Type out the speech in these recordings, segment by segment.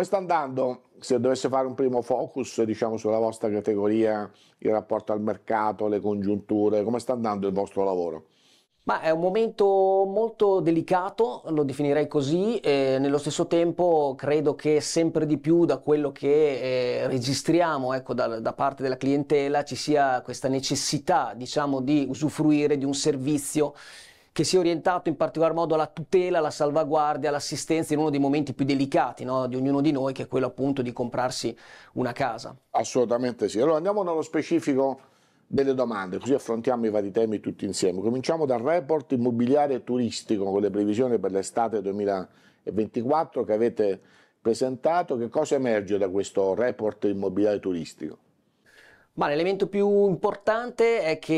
Come sta andando, se dovesse fare un primo focus, diciamo, sulla vostra categoria, il rapporto al mercato, le congiunture, come sta andando il vostro lavoro? Ma è un momento molto delicato, lo definirei così, e nello stesso tempo credo che sempre di più da quello che eh, registriamo ecco, da, da, parte della clientela ci sia questa necessità diciamo, di usufruire di un servizio che sia orientato in particolar modo alla tutela, alla salvaguardia, all'assistenza in uno dei momenti più delicati no, di ognuno di noi, che è quello appunto di comprarsi una casa. Assolutamente sì. Allora andiamo nello specifico delle domande, così affrontiamo i vari temi tutti insieme. Cominciamo dal report immobiliare turistico con le previsioni per l'estate 2024 che avete presentato. Che cosa emerge da questo report immobiliare turistico? Ma l'elemento più importante è che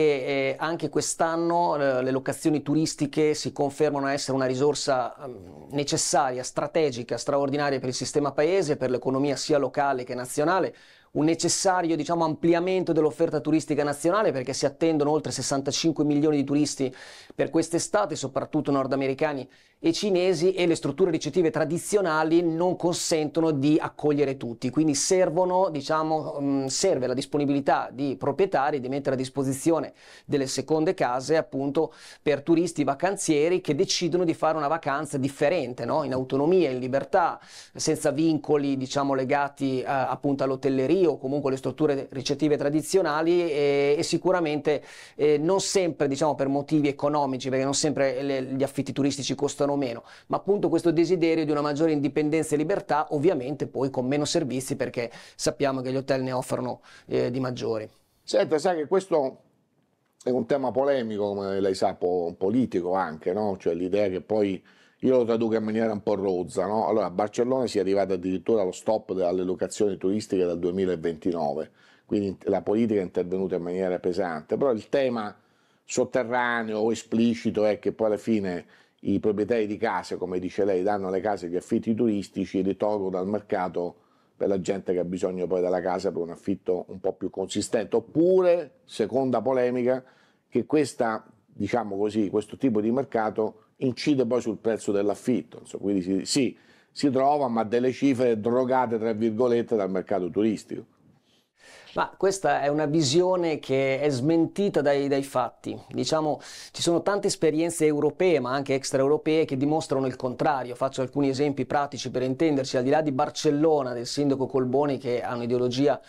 eh, anche quest'anno eh, le locazioni turistiche si confermano essere una risorsa eh, necessaria, strategica, straordinaria per il sistema paese, per l'economia sia locale che nazionale, un necessario diciamo, ampliamento dell'offerta turistica nazionale perché si attendono oltre 65 milioni di turisti per quest'estate, soprattutto nordamericani e cinesi e le strutture ricettive tradizionali non consentono di accogliere tutti, quindi servono, diciamo, mm, serve la disponibilità di proprietari di mettere a disposizione delle seconde case appunto per turisti vacanzieri che decidono di fare una vacanza differente, no? in autonomia, in libertà, senza vincoli diciamo, legati eh, appunto all'hotelleria o comunque alle strutture ricettive tradizionali e, e sicuramente eh, non sempre diciamo, per motivi economici, perché non sempre eh, le, gli affitti turistici costano o meno, ma appunto questo desiderio di una maggiore indipendenza e libertà, ovviamente poi con meno servizi perché sappiamo che gli hotel ne offrono eh, di maggiori. Senta, sai che questo è un tema polemico, come lei sa, po- politico anche, no? Cioè l'idea che poi io lo traduco in maniera un po' rozza, no? Allora, a Barcellona si è arrivato addirittura allo stop delle locazioni turistiche dal 2029, quindi la politica è intervenuta in maniera pesante, però il tema sotterraneo o esplicito è che poi alla fine i proprietari di case, come dice lei, danno alle case gli affitti turistici e li tolgono dal mercato per la gente che ha bisogno poi della casa per un affitto un po' più consistente. Oppure, seconda polemica, che questa, diciamo così, questo tipo di mercato incide poi sul prezzo dell'affitto. Insomma, quindi si, sì, si trova, ma delle cifre drogate, tra virgolette, dal mercato turistico. Ma questa è una visione che è smentita dai, dai, fatti. Diciamo, ci sono tante esperienze europee, ma anche extraeuropee, che dimostrano il contrario. Faccio alcuni esempi pratici per intenderci. Al di là di Barcellona, del sindaco Colboni, che ha un'ideologia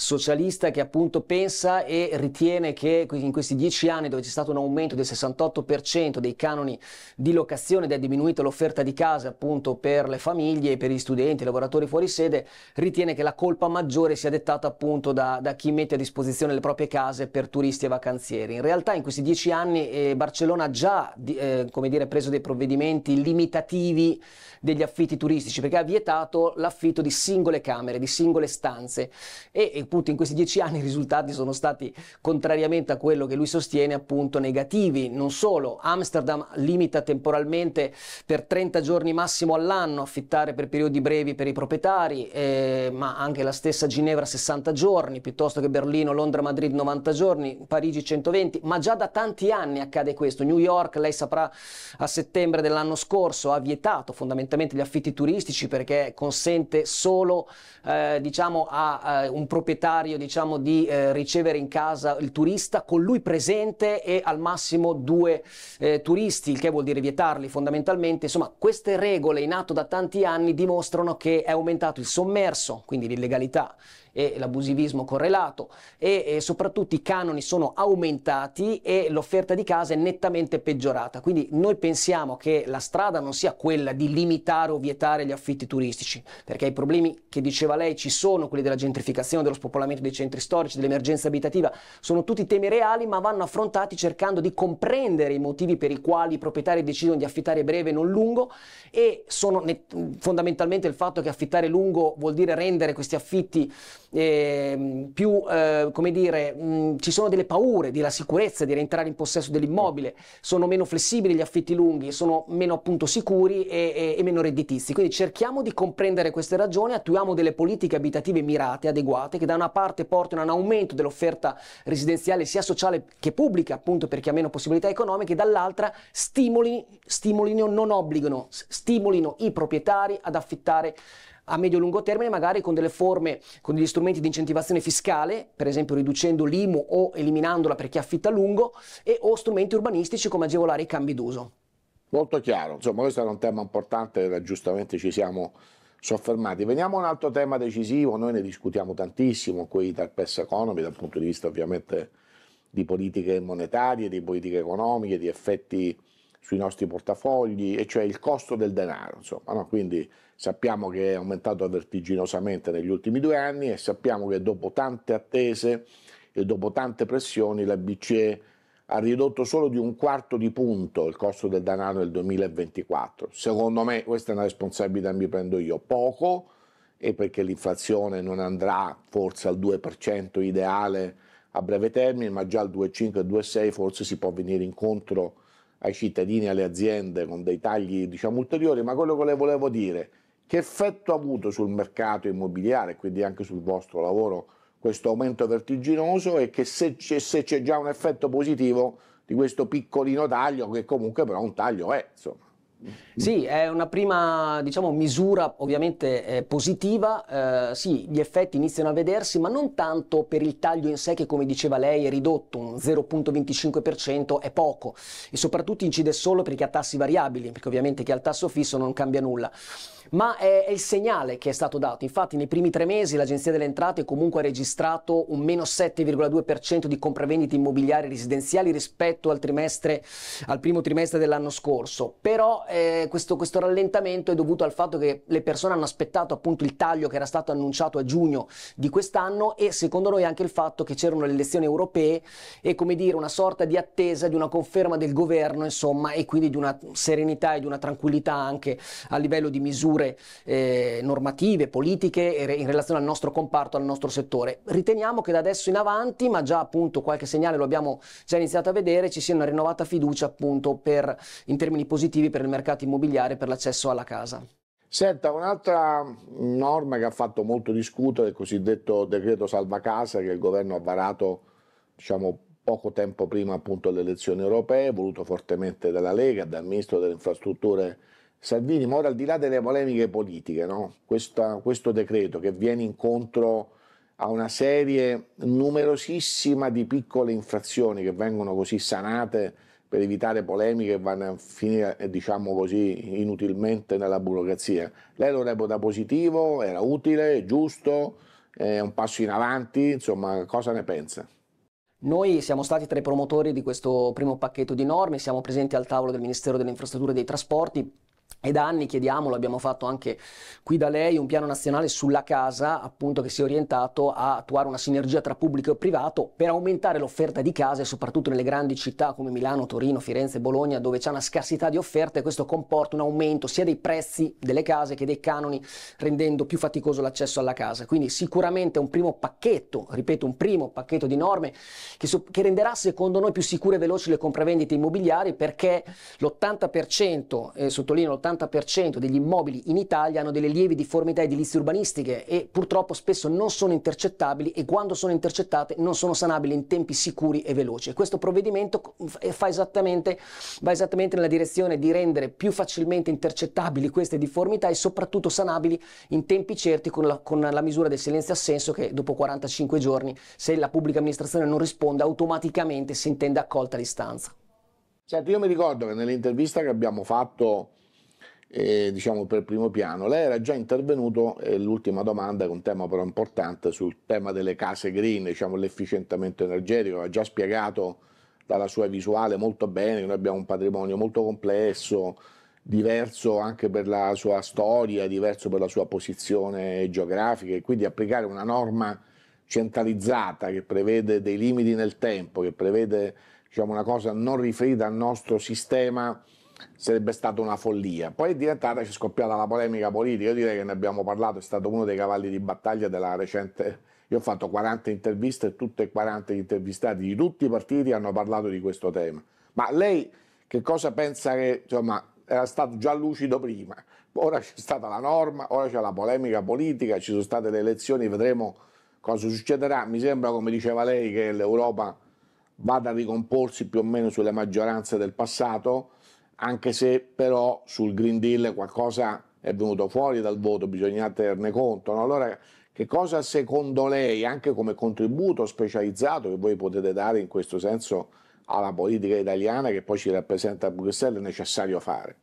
socialista che appunto pensa e ritiene che in questi dieci anni dove c'è stato un aumento del 68% dei canoni di locazione ed è diminuita l'offerta di case appunto per le famiglie, per gli studenti, i lavoratori fuori sede, ritiene che la colpa maggiore sia dettata appunto da, da chi mette a disposizione le proprie case per turisti e vacanzieri. In realtà in questi dieci anni eh, Barcellona ha già eh, come dire, preso dei provvedimenti limitativi degli affitti turistici perché ha vietato l'affitto di singole camere, di singole stanze e, e appunto in questi dieci anni i risultati sono stati, contrariamente a quello che lui sostiene, appunto negativi. Non solo, Amsterdam limita temporalmente per 30 giorni massimo all'anno affittare per periodi brevi per i proprietari, eh, ma anche la stessa Ginevra 60 giorni, piuttosto che Berlino, Londra, Madrid 90 giorni, Parigi 120, ma già da tanti anni accade questo. New York, lei saprà, a settembre dell'anno scorso ha vietato fondamentalmente gli affitti turistici perché consente solo eh, diciamo, a, a eh, un proprietario proprietario diciamo, di eh, ricevere in casa il turista con lui presente e al massimo due eh, turisti, il che vuol dire vietarli fondamentalmente. Insomma, queste regole in atto da tanti anni dimostrano che è aumentato il sommerso, quindi l'illegalità e l'abusivismo correlato e, e soprattutto i canoni sono aumentati e l'offerta di casa è nettamente peggiorata. Quindi noi pensiamo che la strada non sia quella di limitare o vietare gli affitti turistici, perché i problemi che diceva lei ci sono, quelli della gentrificazione, dello spopolamento dei centri storici, dell'emergenza abitativa, sono tutti temi reali ma vanno affrontati cercando di comprendere i motivi per i quali i proprietari decidono di affittare breve e non lungo e sono fondamentalmente il fatto che affittare lungo vuol dire rendere questi affitti eh, più, eh, come dire, mh, mm, ci sono delle paure della sicurezza di rientrare in possesso dell'immobile, sono meno flessibili gli affitti lunghi, sono meno appunto sicuri e, e, e meno redditizi. Quindi cerchiamo di comprendere queste ragioni, attuiamo delle politiche abitative mirate, adeguate, che da una parte portano a un aumento dell'offerta residenziale sia sociale che pubblica, appunto perché ha meno possibilità economiche, e dall'altra stimoli, stimolino, non obbligano, stimolino i proprietari ad affittare a medio-lungo e termine, magari con delle forme, con degli strumenti di incentivazione fiscale, per esempio riducendo l'IMU o eliminandola per chi affitta a lungo, e o strumenti urbanistici come agevolare i cambi d'uso. Molto chiaro, insomma questo era un tema importante che giustamente ci siamo soffermati. Veniamo a un altro tema decisivo, noi ne discutiamo tantissimo qui dal PES Economy, dal punto di vista ovviamente di politiche monetarie, di politiche economiche, di effetti sui nostri portafogli, e cioè il costo del denaro. Insomma, no? Quindi sappiamo che è aumentato vertiginosamente negli ultimi due anni e sappiamo che dopo tante attese e dopo tante pressioni la BCE ha ridotto solo di un quarto di punto il costo del denaro nel 2024. Secondo me questa è una responsabilità che mi prendo io, poco, e perché l'inflazione non andrà forse al 2% ideale a breve termine, ma già al 2,5-2,6 forse si può venire incontro ai cittadini e alle aziende con dei tagli diciamo, ulteriori, ma quello che le volevo dire, che effetto ha avuto sul mercato immobiliare, quindi anche sul vostro lavoro, questo aumento vertiginoso e che se c'è, se c'è già un effetto positivo di questo piccolino taglio, che comunque però un taglio è, insomma. Sì, è una prima diciamo, misura ovviamente eh, positiva, eh, sì, gli effetti iniziano a vedersi, ma non tanto per il taglio in sé che come diceva lei è ridotto, un 0.25% è poco e soprattutto incide solo perché ha tassi variabili, perché ovviamente chi ha il tasso fisso non cambia nulla ma è, il segnale che è stato dato. Infatti nei primi tre mesi l'Agenzia delle Entrate comunque ha registrato un meno 7,2% di compravendite immobiliari residenziali rispetto al, al primo trimestre dell'anno scorso, però eh, questo, questo, rallentamento è dovuto al fatto che le persone hanno aspettato appunto il taglio che era stato annunciato a giugno di quest'anno e secondo noi anche il fatto che c'erano le elezioni europee e come dire una sorta di attesa di una conferma del governo insomma e quindi di una serenità e di una tranquillità anche a livello di misure eh, normative, politiche in relazione al nostro comparto, al nostro settore. Riteniamo che da adesso in avanti, ma già appunto qualche segnale lo abbiamo già iniziato a vedere, ci sia una rinnovata fiducia appunto per, in termini positivi per il mercato mercato immobiliare per l'accesso alla casa. Senta, un'altra norma che ha fatto molto discutere, il cosiddetto decreto salva casa che il governo ha varato diciamo, poco tempo prima appunto, delle elezioni europee, voluto fortemente dalla Lega, dal ministro delle infrastrutture Salvini, ma ora al di là delle polemiche politiche, no? Questa, questo decreto che viene incontro a una serie numerosissima di piccole infrazioni che vengono così sanate per evitare polemiche che vanno a finire, eh, diciamo così, inutilmente nella burocrazia. Lei lo reputa positivo, era utile, giusto, è un passo in avanti, insomma, cosa ne pensa? Noi siamo stati tra i promotori di questo primo pacchetto di norme, siamo presenti al tavolo del Ministero delle Infrastrutture e dei Trasporti e da anni chiediamo, lo abbiamo fatto anche qui da lei, un piano nazionale sulla casa, appunto che si è orientato a attuare una sinergia tra pubblico e privato per aumentare l'offerta di case, soprattutto nelle grandi città come Milano, Torino, Firenze, Bologna, dove c'è una scarsità di offerte e questo comporta un aumento sia dei prezzi delle case che dei canoni, rendendo più faticoso l'accesso alla casa. Quindi sicuramente un primo pacchetto, ripeto, un primo pacchetto di norme che, so- che renderà secondo noi più sicure e veloci le compravendite immobiliari perché l'80%, eh, sottolineo l'80%, l'80% degli immobili in Italia hanno delle lievi difformità edilizie urbanistiche e purtroppo spesso non sono intercettabili e quando sono intercettate non sono sanabili in tempi sicuri e veloci. questo provvedimento esattamente, va esattamente nella direzione di rendere più facilmente intercettabili queste difformità e soprattutto sanabili in tempi certi con la, con la misura del silenzio assenso che dopo 45 giorni, se la pubblica amministrazione non risponde, automaticamente si intende accolta l'istanza. Senti, io mi ricordo che nell'intervista che abbiamo fatto eh, diciamo per primo piano. Lei era già intervenuto, eh, l'ultima domanda è un tema però importante, sul tema delle case green, diciamo l'efficientamento energetico, ha già spiegato dalla sua visuale molto bene che noi abbiamo un patrimonio molto complesso, diverso anche per la sua storia, diverso per la sua posizione geografica e quindi applicare una norma centralizzata che prevede dei limiti nel tempo, che prevede diciamo, una cosa non riferita al nostro sistema sarebbe stata una follia. Poi è diventata, c'è scoppiata la polemica politica, io direi che ne abbiamo parlato, è stato uno dei cavalli di battaglia della recente... Io ho fatto 40 interviste e tutte e 40 gli intervistati di tutti i partiti hanno parlato di questo tema. Ma lei che cosa pensa che, insomma, era stato già lucido prima, ora c'è stata la norma, ora c'è la polemica politica, ci sono state le elezioni, vedremo cosa succederà. Mi sembra, come diceva lei, che l'Europa vada a ricomporsi più o meno sulle maggioranze del passato anche se però sul Green Deal qualcosa è venuto fuori dal voto, bisogna tenerne conto. No? Allora, che cosa secondo lei, anche come contributo specializzato che voi potete dare in questo senso alla politica italiana che poi ci rappresenta a Bruxelles, è necessario fare?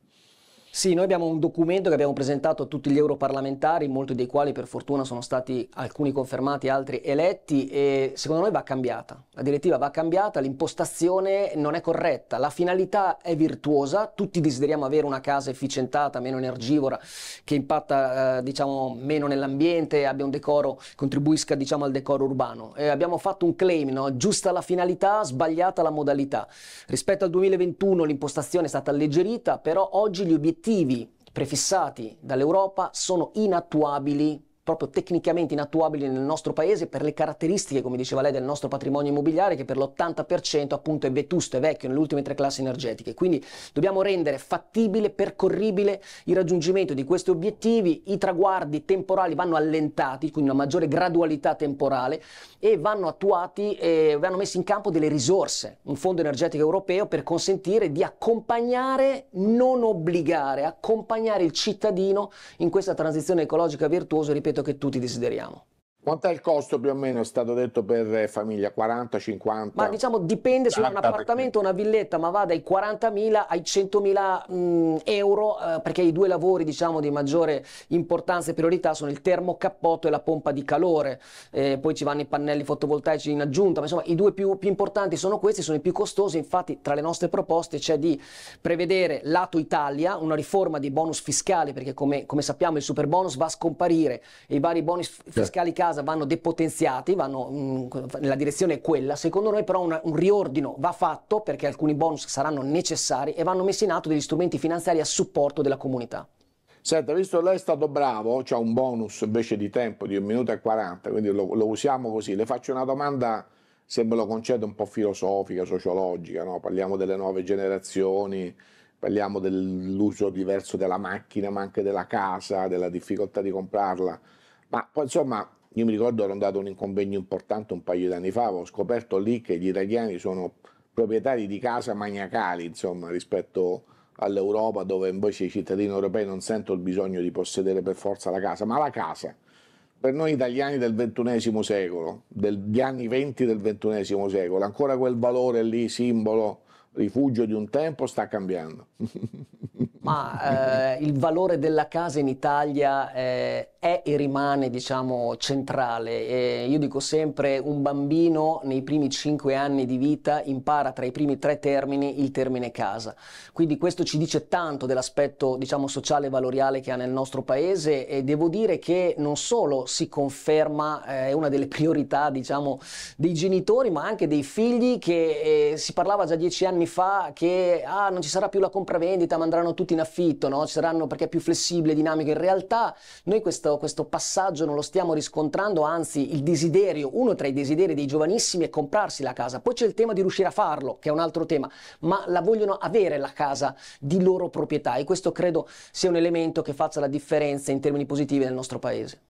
Sì, noi abbiamo un documento che abbiamo presentato a tutti gli europarlamentari, molti dei quali per fortuna sono stati alcuni confermati, altri eletti e secondo noi va cambiata. La direttiva va cambiata, l'impostazione non è corretta, la finalità è virtuosa, tutti desideriamo avere una casa efficientata, meno energivora, che impatta eh, diciamo, meno nell'ambiente, abbia un decoro, contribuisca diciamo, al decoro urbano. E abbiamo fatto un claim, no? giusta la finalità, sbagliata la modalità. Rispetto al 2021 l'impostazione è stata alleggerita, però oggi gli obiettivi obiettivi prefissati dall'Europa sono inattuabili proprio tecnicamente inattuabili nel nostro paese per le caratteristiche, come diceva lei, del nostro patrimonio immobiliare che per l'80% appunto è vetusto, è vecchio, nelle ultime tre classi energetiche. Quindi dobbiamo rendere fattibile, percorribile il raggiungimento di questi obiettivi, i traguardi temporali vanno allentati, quindi una maggiore gradualità temporale e vanno attuati e vanno messi in campo delle risorse, un fondo energetico europeo per consentire di accompagnare, non obbligare, accompagnare il cittadino in questa transizione ecologica virtuosa, ripeto, che tutti desideriamo. Quanto è il costo più o meno, è stato detto per eh, famiglia? 40, 50? Ma diciamo dipende se un appartamento, o una villetta, ma va dai 40.000 ai 100.000 mh, euro, eh, perché i due lavori diciamo, di maggiore importanza e priorità sono il termocappotto e la pompa di calore, eh, poi ci vanno i pannelli fotovoltaici in aggiunta, ma insomma i due più, più importanti sono questi, sono i più costosi, infatti tra le nostre proposte c'è di prevedere lato Italia una riforma dei bonus fiscali, perché come, come sappiamo il super bonus va a scomparire e i vari bonus fiscali casa casa vanno depotenziati, vanno, nella mm, direzione quella, secondo noi però una, un riordino va fatto perché alcuni bonus saranno necessari e vanno messi in atto degli strumenti finanziari a supporto della comunità. Senta, visto che lei è stato bravo, c'è cioè un bonus invece di tempo di un minuto e 40, quindi lo, lo usiamo così, le faccio una domanda se me lo concede un po' filosofica, sociologica, no? parliamo delle nuove generazioni, parliamo dell'uso diverso della macchina, ma anche della casa, della difficoltà di comprarla. Ma poi insomma, io mi ricordo ero andato a un convegno importante un paio di anni fa, ho scoperto lì che gli italiani sono proprietari di casa maniacali, insomma, rispetto all'Europa dove invece i cittadini europei non sentono il bisogno di possedere per forza la casa, ma la casa. Per noi italiani del XXI secolo, degli anni 20 del XXI secolo, ancora quel valore lì, simbolo, rifugio di un tempo, sta cambiando. ma eh, il valore della casa in Italia è è e rimane diciamo centrale. Eh, io dico sempre un bambino nei primi cinque anni di vita impara tra i primi tre termini il termine casa. Quindi questo ci dice tanto dell'aspetto diciamo sociale e valoriale che ha nel nostro paese e devo dire che non solo si conferma eh, è eh, una delle priorità diciamo dei genitori ma anche dei figli che eh, si parlava già dieci anni fa che ah, non ci sarà più la compravendita ma andranno tutti in affitto, no? ci saranno perché è più flessibile, dinamico. In realtà noi questo questo, passaggio non lo stiamo riscontrando, anzi il desiderio, uno tra i desideri dei giovanissimi è comprarsi la casa, poi c'è il tema di riuscire a farlo, che è un altro tema, ma la vogliono avere la casa di loro proprietà e questo credo sia un elemento che faccia la differenza in termini positivi nel nostro paese.